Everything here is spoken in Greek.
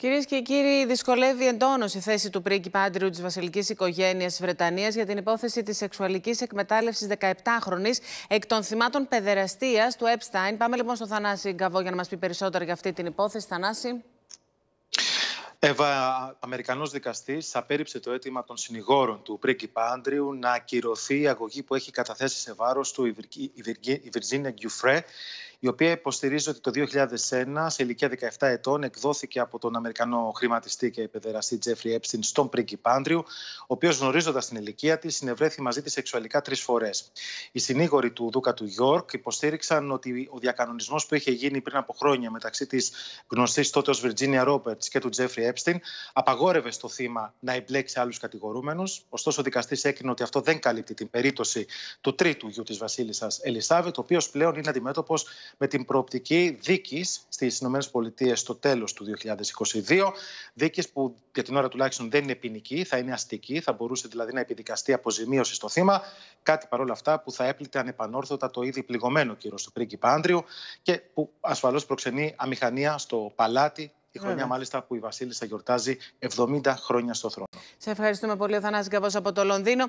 Κυρίες και κύριοι, δυσκολεύει εντόνως η θέση του πρίγκιπα άντριου της βασιλικής οικογένειας Βρετανίας για την υπόθεση της σεξουαλικής εκμετάλλευσης 17χρονη εκ των θυμάτων παιδεραστίας του Επστάιν. Πάμε λοιπόν στο Θανάση Γκαβό για να μας πει περισσότερα για αυτή την υπόθεση. Θανάση. Εύα, Αμερικανός δικαστής απέρριψε το αίτημα των συνηγόρων του πρίγκιπα Άντριου να ακυρωθεί η αγωγή που έχει καταθέσει σε βάρος του η Βιρτζίνια Γκιουφρέ η οποία υποστηρίζει ότι το 2001, σε ηλικία 17 ετών, εκδόθηκε από τον Αμερικανό χρηματιστή και επεδεραστή Τζέφρι Epstein στον πρίγκιπ Άντριου, ο οποίος γνωρίζοντας την ηλικία της, συνευρέθη μαζί της σεξουαλικά τρεις φορές. Οι συνήγοροι του Δούκα του Γιόρκ υποστήριξαν ότι ο διακανονισμός που είχε γίνει πριν από χρόνια μεταξύ της γνωστής τότε ως Virginia Roberts και του Τζέφρι Epstein απαγόρευε στο θύμα να εμπλέξει άλλους κατηγορούμενους. Ωστόσο, ο δικαστής έκρινε ότι αυτό δεν καλύπτει την περίπτωση του τρίτου γιου της Βασίλισσας Ελισάβετ, ο οποίος πλέον είναι αντιμέτωπος με την προοπτική δίκης στις ΗΠΑ στο τέλος του 2022. δίκης που για την ώρα τουλάχιστον δεν είναι ποινική, θα είναι αστική, θα μπορούσε δηλαδή να επιδικαστεί αποζημίωση στο θύμα. Κάτι παρόλα αυτά που θα έπληκε ανεπανόρθωτα το ήδη πληγωμένο κύριο του πρίγκιπα Άντριου και που ασφαλώς προξενεί αμηχανία στο παλάτι η χρονιά, μάλιστα, που η Βασίλισσα γιορτάζει 70 χρόνια στο θρόνο. Σε ευχαριστούμε πολύ, ο Θανάσης Καβός από το Λονδίνο.